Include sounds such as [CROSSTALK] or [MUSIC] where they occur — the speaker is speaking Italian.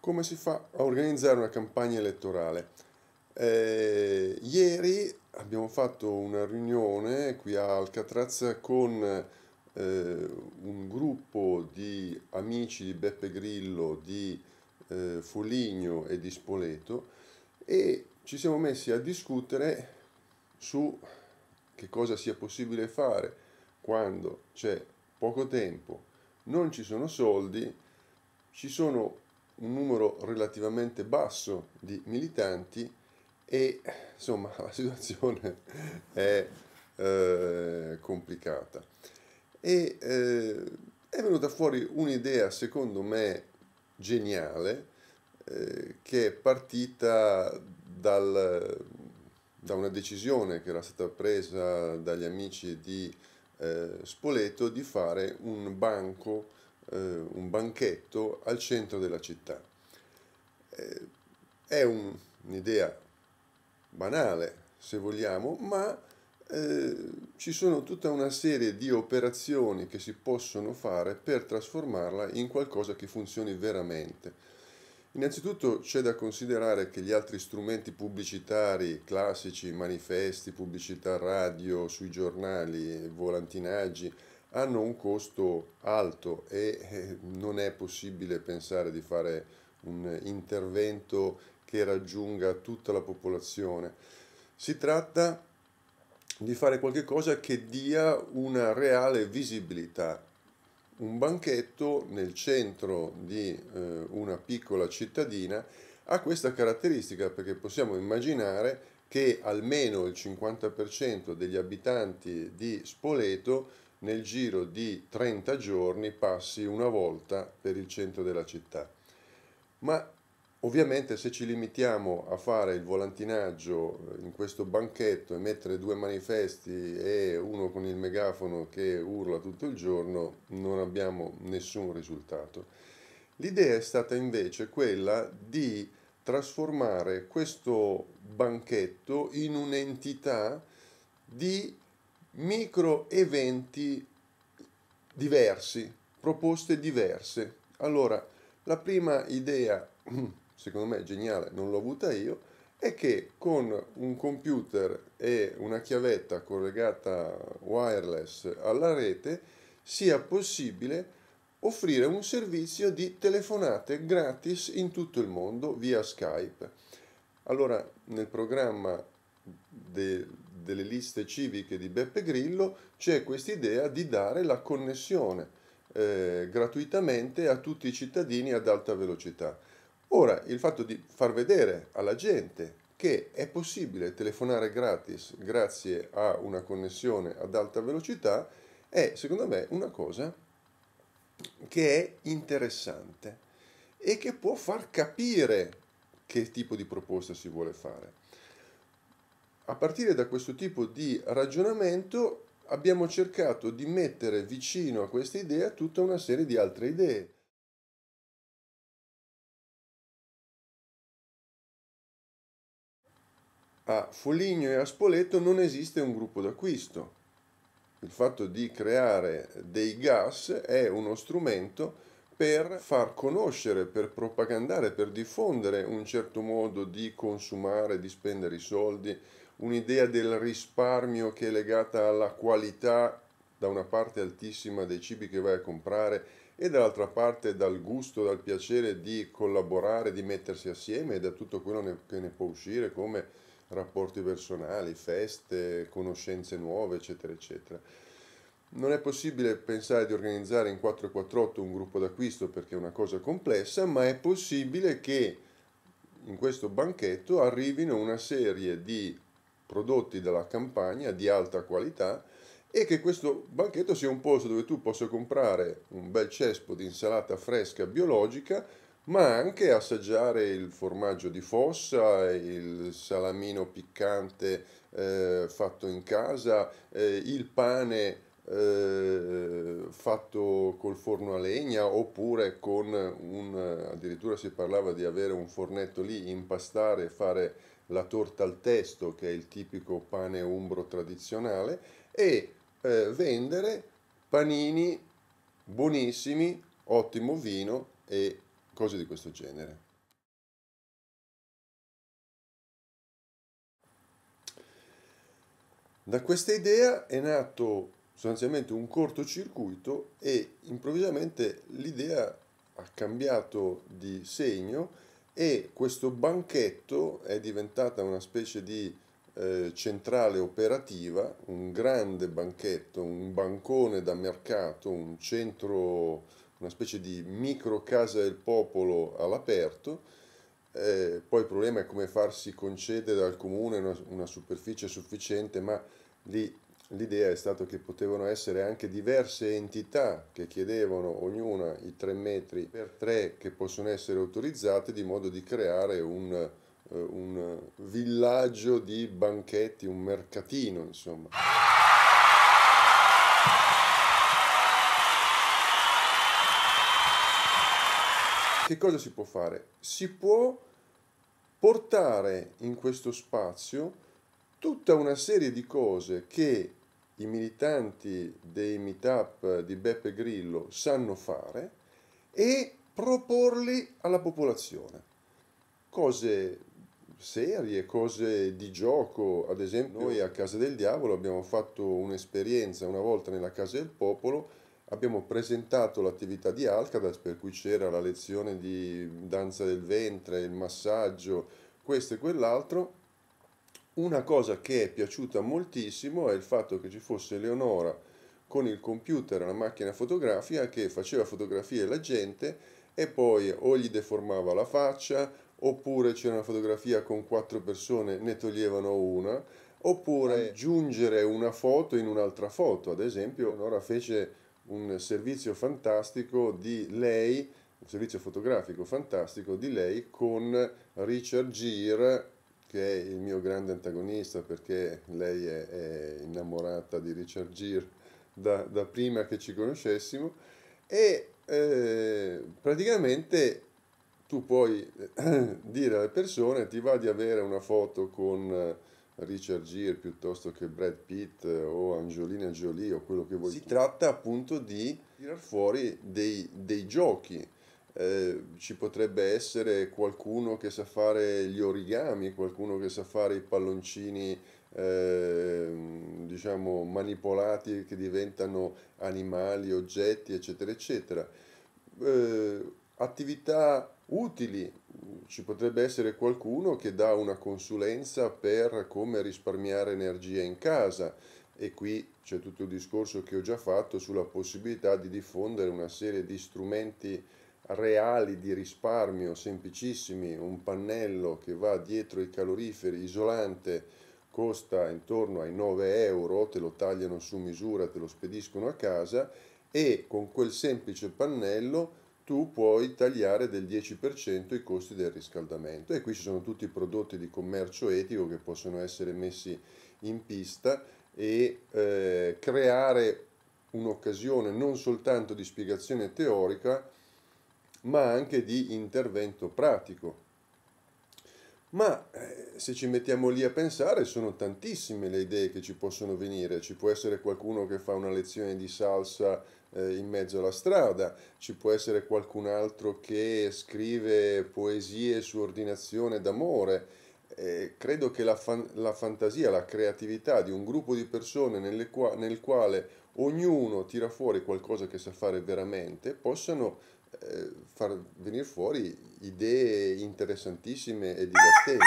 Come si fa a organizzare una campagna elettorale? Eh, ieri abbiamo fatto una riunione qui a Alcatraz con eh, un gruppo di amici di Beppe Grillo, di eh, Foligno e di Spoleto e ci siamo messi a discutere su che cosa sia possibile fare quando c'è poco tempo, non ci sono soldi, ci sono un numero relativamente basso di militanti e insomma la situazione è eh, complicata. E eh, è venuta fuori un'idea, secondo me, geniale, eh, che è partita dal, da una decisione che era stata presa dagli amici di eh, Spoleto di fare un banco, eh, un banchetto al centro della città. è un, un'idea banale, se vogliamo, ma eh, ci sono tutta una serie di operazioni che si possono fare per trasformarla in qualcosa che funzioni veramente. Innanzitutto c'è da considerare che gli altri strumenti pubblicitari classici, manifesti, pubblicità radio, sui giornali, volantinaggi, hanno un costo alto e eh, non è possibile pensare di fare un intervento che raggiunga tutta la popolazione. Si tratta di fare qualcosa che dia una reale visibilità. Un banchetto nel centro di eh, una piccola cittadina ha questa caratteristica perché possiamo immaginare che almeno il 50% degli abitanti di Spoleto nel giro di 30 giorni passi una volta per il centro della città. Ma Ovviamente se ci limitiamo a fare il volantinaggio eh, in questo banchetto e mettere due manifesti e uno con il megafono che urla tutto il giorno, non abbiamo nessun risultato. L'idea è stata invece quella di trasformare questo banchetto in un'entità di micro eventi diversi, proposte diverse. Allora, la prima idea [CLEARS THROAT] secondo me geniale, non l'ho avuta io, è che con un computer e una chiavetta collegata wireless alla rete sia possibile offrire un servizio di telefonate gratis in tutto il mondo via Skype. Allora, nel programma de, delle liste civiche di Beppe Grillo c'è questa idea di dare la connessione eh, gratuitamente a tutti i cittadini ad alta velocità. Ora, il fatto di far vedere alla gente che è possibile telefonare gratis grazie a una connessione ad alta velocità è secondo me una cosa che è interessante e che può far capire che tipo di proposta si vuole fare. A partire da questo tipo di ragionamento abbiamo cercato di mettere vicino a questa idea tutta una serie di altre idee. a Foligno e a Spoleto non esiste un gruppo d'acquisto. Il fatto di creare dei gas è uno strumento per far conoscere, per propagandare, per diffondere un certo modo di consumare, di spendere i soldi, un'idea del risparmio che è legata alla qualità da una parte altissima dei cibi che vai a comprare e dall'altra parte dal gusto, dal piacere di collaborare, di mettersi assieme e da tutto quello che ne può uscire come rapporti personali, feste, conoscenze nuove, eccetera, eccetera. Non è possibile pensare di organizzare in 448 un gruppo d'acquisto perché è una cosa complessa, ma è possibile che in questo banchetto arrivino una serie di prodotti della campagna di alta qualità e che questo banchetto sia un posto dove tu possa comprare un bel cespo di insalata fresca biologica ma anche assaggiare il formaggio di fossa, il salamino piccante eh, fatto in casa, eh, il pane eh, fatto col forno a legna oppure con un addirittura si parlava di avere un fornetto lì, impastare e fare la torta al testo che è il tipico pane umbro tradizionale e eh, vendere panini buonissimi, ottimo vino e cose di questo genere. Da questa idea è nato sostanzialmente un cortocircuito e improvvisamente l'idea ha cambiato di segno e questo banchetto è diventata una specie di eh, centrale operativa, un grande banchetto, un bancone da mercato, un centro una specie di micro casa del popolo all'aperto. Eh, poi il problema è come farsi concedere dal comune una, una superficie sufficiente, ma lì l'idea è stata che potevano essere anche diverse entità che chiedevano ognuna i tre metri per tre che possono essere autorizzate di modo di creare un, eh, un villaggio di banchetti, un mercatino insomma. che cosa si può fare? Si può portare in questo spazio tutta una serie di cose che i militanti dei meetup di Beppe Grillo sanno fare e proporli alla popolazione. Cose serie, cose di gioco, ad esempio noi a Casa del Diavolo abbiamo fatto un'esperienza una volta nella Casa del Popolo abbiamo presentato l'attività di Alcatraz per cui c'era la lezione di danza del ventre, il massaggio, questo e quell'altro. Una cosa che è piaciuta moltissimo è il fatto che ci fosse Leonora con il computer, la macchina fotografica che faceva fotografie alla gente e poi o gli deformava la faccia oppure c'era una fotografia con quattro persone, ne toglievano una, oppure aggiungere eh. una foto in un'altra foto. Ad esempio, Leonora fece un servizio fantastico di lei, un servizio fotografico fantastico di lei con Richard Gere che è il mio grande antagonista perché lei è, è innamorata di Richard Gere da, da, prima che ci conoscessimo e eh, praticamente tu puoi eh, [COUGHS] dire alle persone ti va di avere una foto con eh, Richard Gere piuttosto che Brad Pitt eh, o Angiolina Jolie o quello che vuoi. Si tu. tratta appunto di tirar fuori dei, dei giochi. Eh, ci potrebbe essere qualcuno che sa fare gli origami, qualcuno che sa fare i palloncini eh, diciamo manipolati che diventano animali, oggetti, eccetera, eccetera. Eh, attività utili ci potrebbe essere qualcuno che dà una consulenza per come risparmiare energia in casa e qui c'è tutto il discorso che ho già fatto sulla possibilità di diffondere una serie di strumenti reali di risparmio semplicissimi, un pannello che va dietro i caloriferi isolante costa intorno ai 9 euro, te lo tagliano su misura, te lo spediscono a casa e con quel semplice pannello tu puoi tagliare del 10% i costi del riscaldamento e qui ci sono tutti i prodotti di commercio etico che possono essere messi in pista e eh, creare un'occasione non soltanto di spiegazione teorica ma anche di intervento pratico ma eh, se ci mettiamo lì a pensare, sono tantissime le idee che ci possono venire. Ci può essere qualcuno che fa una lezione di salsa eh, in mezzo alla strada, ci può essere qualcun altro che scrive poesie su ordinazione d'amore. Eh, credo che la, fan- la, fantasia, la creatività di un gruppo di persone qua- nel quale ognuno tira fuori qualcosa che sa fare veramente possano eh, far venire fuori idee interessantissime e divertenti.